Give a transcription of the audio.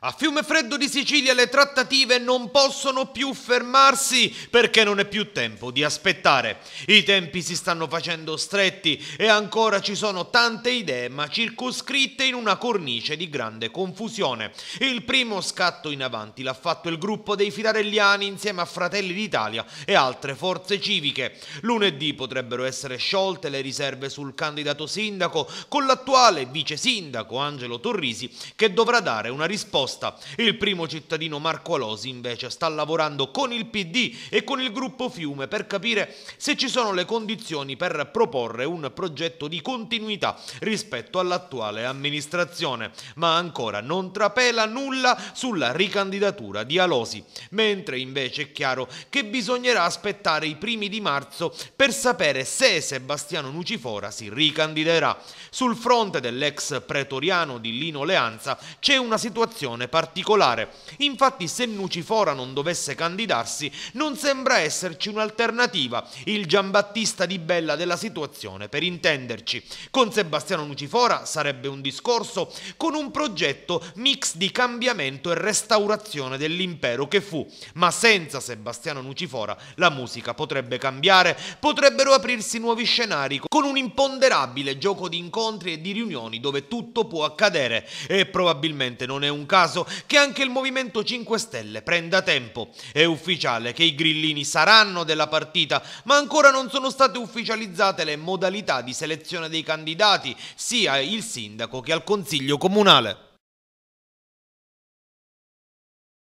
A fiume freddo di Sicilia le trattative non possono più fermarsi perché non è più tempo di aspettare. I tempi si stanno facendo stretti e ancora ci sono tante idee ma circoscritte in una cornice di grande confusione. Il primo scatto in avanti l'ha fatto il gruppo dei Filarelliani insieme a Fratelli d'Italia e altre forze civiche. Lunedì potrebbero essere sciolte le riserve sul candidato sindaco con l'attuale vice sindaco Angelo Torrisi che dovrà dare una risposta opposta. Il primo cittadino Marco Alosi invece sta lavorando con il PD e con il gruppo Fiume per capire se ci sono le condizioni per proporre un progetto di continuità rispetto all'attuale amministrazione, ma ancora non trapela nulla sulla ricandidatura di Alosi, mentre invece è chiaro che bisognerà aspettare i primi di marzo per sapere se Sebastiano Nucifora si ricandiderà. Sul fronte dell'ex pretoriano di Lino Leanza c'è una situazione situazione particolare. Infatti se Nucifora non dovesse candidarsi non sembra esserci un'alternativa, il Giambattista di Bella della situazione per intenderci. Con Sebastiano Nucifora sarebbe un discorso con un progetto mix di cambiamento e restaurazione dell'impero che fu, ma senza Sebastiano Nucifora la musica potrebbe cambiare, potrebbero aprirsi nuovi scenari con un imponderabile gioco di incontri e di riunioni dove tutto può accadere e probabilmente non è un caso caso che anche il Movimento 5 Stelle prenda tempo. È ufficiale che i grillini saranno della partita, ma ancora non sono state ufficializzate le modalità di selezione dei candidati, sia il sindaco che al Consiglio Comunale.